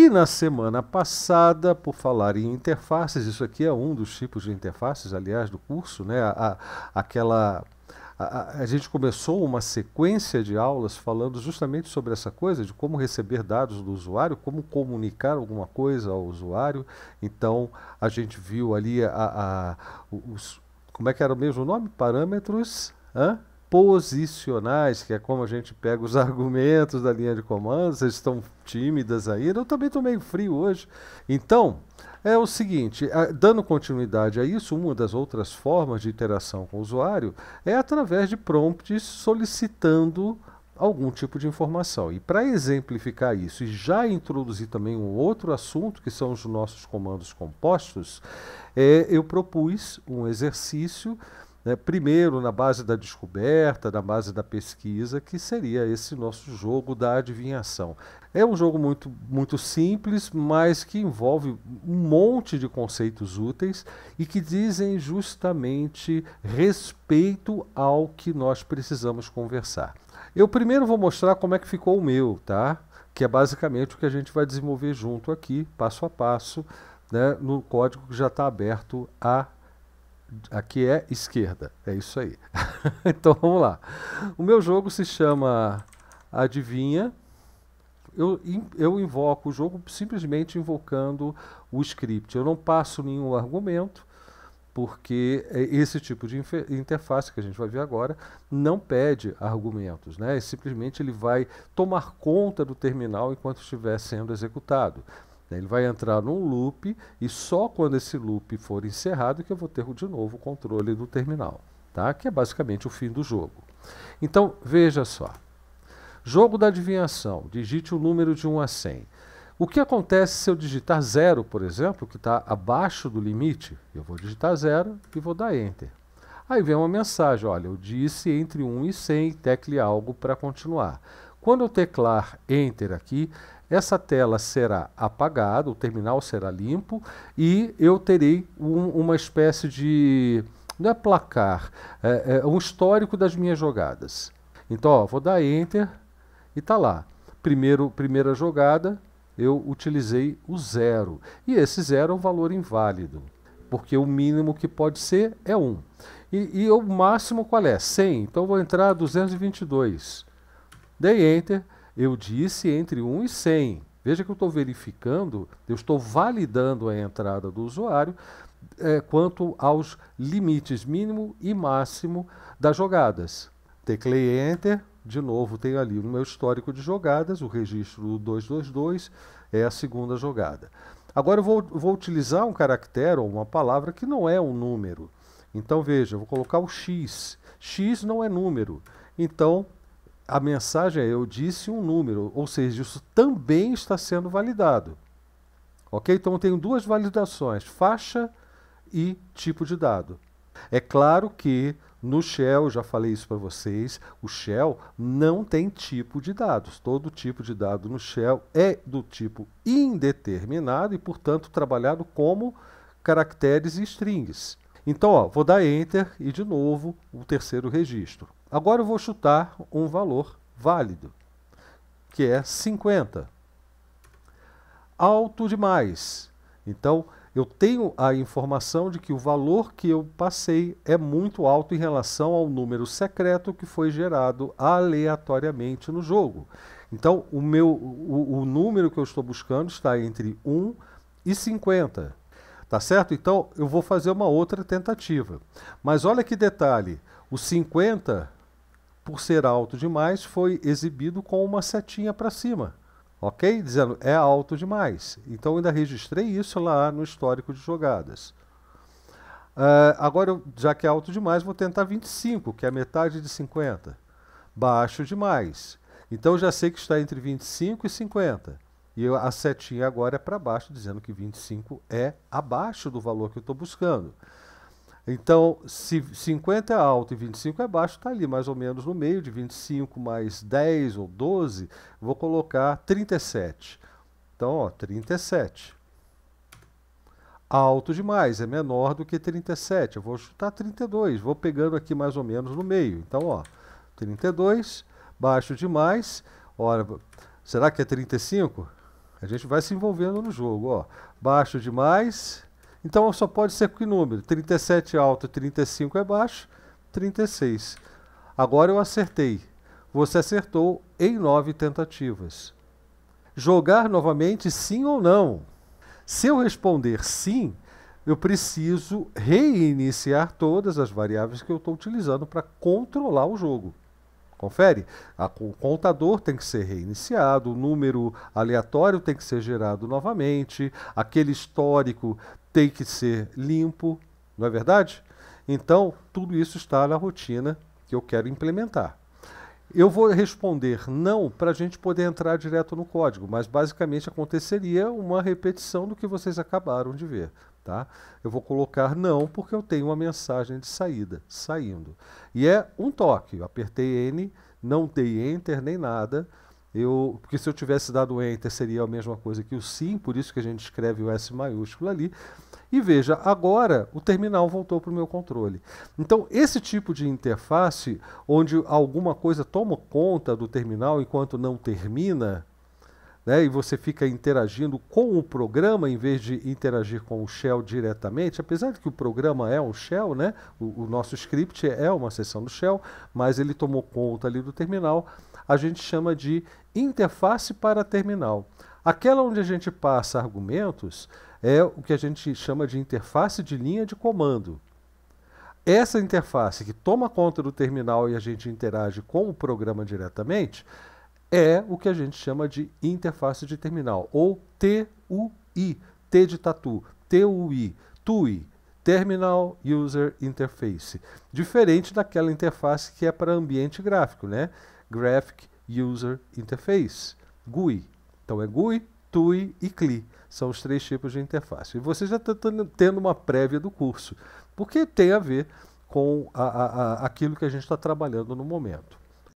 E na semana passada, por falar em interfaces, isso aqui é um dos tipos de interfaces, aliás, do curso, né? A, a aquela a, a, gente começou uma sequência de aulas falando justamente sobre essa coisa de como receber dados do usuário, como comunicar alguma coisa ao usuário. Então a gente viu ali a, a os, como é que era mesmo o nome? Parâmetros. Hã? posicionais, que é como a gente pega os argumentos da linha de comando, vocês estão tímidas ainda, eu também estou meio frio hoje. Então, é o seguinte, dando continuidade a isso, uma das outras formas de interação com o usuário é através de prompts solicitando algum tipo de informação. E para exemplificar isso e já introduzir também um outro assunto, que são os nossos comandos compostos, é, eu propus um exercício né, primeiro na base da descoberta, na base da pesquisa, que seria esse nosso jogo da adivinhação. É um jogo muito, muito simples, mas que envolve um monte de conceitos úteis e que dizem justamente respeito ao que nós precisamos conversar. Eu primeiro vou mostrar como é que ficou o meu, tá? Que é basicamente o que a gente vai desenvolver junto aqui, passo a passo, né, no código que já está aberto a Aqui é esquerda, é isso aí. então vamos lá. O meu jogo se chama Adivinha. Eu, eu invoco o jogo simplesmente invocando o script. Eu não passo nenhum argumento, porque é, esse tipo de interface que a gente vai ver agora não pede argumentos, né? É simplesmente ele vai tomar conta do terminal enquanto estiver sendo executado. Né? Ele vai entrar num loop e só quando esse loop for encerrado é que eu vou ter de novo o controle do terminal, tá? que é basicamente o fim do jogo. Então, veja só. Jogo da adivinhação. Digite o número de 1 a 100. O que acontece se eu digitar 0, por exemplo, que está abaixo do limite? Eu vou digitar 0 e vou dar Enter. Aí vem uma mensagem, olha, eu disse entre 1 e 100, tecle algo para continuar. Quando eu teclar Enter aqui, essa tela será apagada, o terminal será limpo e eu terei um, uma espécie de. Não é placar, é, é um histórico das minhas jogadas. Então, ó, vou dar Enter e está lá. Primeiro, primeira jogada, eu utilizei o zero. E esse zero é um valor inválido, porque o mínimo que pode ser é 1. Um. E, e o máximo qual é? 100. Então, vou entrar 222. Dei Enter eu disse entre 1 e 100. Veja que eu estou verificando, eu estou validando a entrada do usuário é, quanto aos limites mínimo e máximo das jogadas. Teclei Enter, de novo tenho ali o meu histórico de jogadas, o registro 222 é a segunda jogada. Agora eu vou, vou utilizar um caractere ou uma palavra que não é um número. Então veja, vou colocar o X. X não é número. Então a mensagem é eu disse um número, ou seja, isso também está sendo validado. Ok? Então eu tenho duas validações, faixa e tipo de dado. É claro que no Shell, já falei isso para vocês, o Shell não tem tipo de dados. Todo tipo de dado no Shell é do tipo indeterminado e, portanto, trabalhado como caracteres e strings. Então, ó, vou dar Enter e, de novo, o terceiro registro. Agora eu vou chutar um valor válido, que é 50. Alto demais. Então, eu tenho a informação de que o valor que eu passei é muito alto em relação ao número secreto que foi gerado aleatoriamente no jogo. Então, o, meu, o, o número que eu estou buscando está entre 1 e 50. Tá certo? Então, eu vou fazer uma outra tentativa. Mas olha que detalhe: o 50 por ser alto demais, foi exibido com uma setinha para cima, ok? Dizendo é alto demais. Então ainda registrei isso lá no histórico de jogadas. Uh, agora, já que é alto demais, vou tentar 25, que é metade de 50. Baixo demais. Então já sei que está entre 25 e 50. E eu, a setinha agora é para baixo, dizendo que 25 é abaixo do valor que eu estou buscando. Então, se 50 é alto e 25 é baixo, está ali mais ou menos no meio de 25 mais 10 ou 12, vou colocar 37. Então, ó, 37. Alto demais, é menor do que 37. Eu vou chutar 32, vou pegando aqui mais ou menos no meio. Então, ó, 32, baixo demais. Ora, será que é 35? A gente vai se envolvendo no jogo, ó. Baixo demais, então só pode ser que número? 37 é alto, 35 é baixo, 36. Agora eu acertei. Você acertou em nove tentativas. Jogar novamente sim ou não? Se eu responder sim, eu preciso reiniciar todas as variáveis que eu estou utilizando para controlar o jogo. Confere? A, o contador tem que ser reiniciado, o número aleatório tem que ser gerado novamente, aquele histórico tem que ser limpo, não é verdade? Então, tudo isso está na rotina que eu quero implementar. Eu vou responder não para a gente poder entrar direto no código, mas basicamente aconteceria uma repetição do que vocês acabaram de ver. Tá? Eu vou colocar não porque eu tenho uma mensagem de saída, saindo. E é um toque. Eu apertei N, não dei Enter nem nada. Eu, porque se eu tivesse dado Enter seria a mesma coisa que o sim, por isso que a gente escreve o S maiúsculo ali. E veja, agora o terminal voltou para o meu controle. Então, esse tipo de interface, onde alguma coisa toma conta do terminal enquanto não termina, né, e você fica interagindo com o programa em vez de interagir com o shell diretamente, apesar de que o programa é um shell, né, o, o nosso script é uma seção do shell, mas ele tomou conta ali do terminal, a gente chama de interface para terminal. Aquela onde a gente passa argumentos é o que a gente chama de interface de linha de comando. Essa interface que toma conta do terminal e a gente interage com o programa diretamente é o que a gente chama de interface de terminal, ou TUI, T de tatu, TUI, TUI, Terminal User Interface, diferente daquela interface que é para ambiente gráfico, né? Graphic User Interface, GUI. Então é GUI, TUI e CLI. São os três tipos de interface. E você já está tendo uma prévia do curso, porque tem a ver com a, a, a, aquilo que a gente está trabalhando no momento.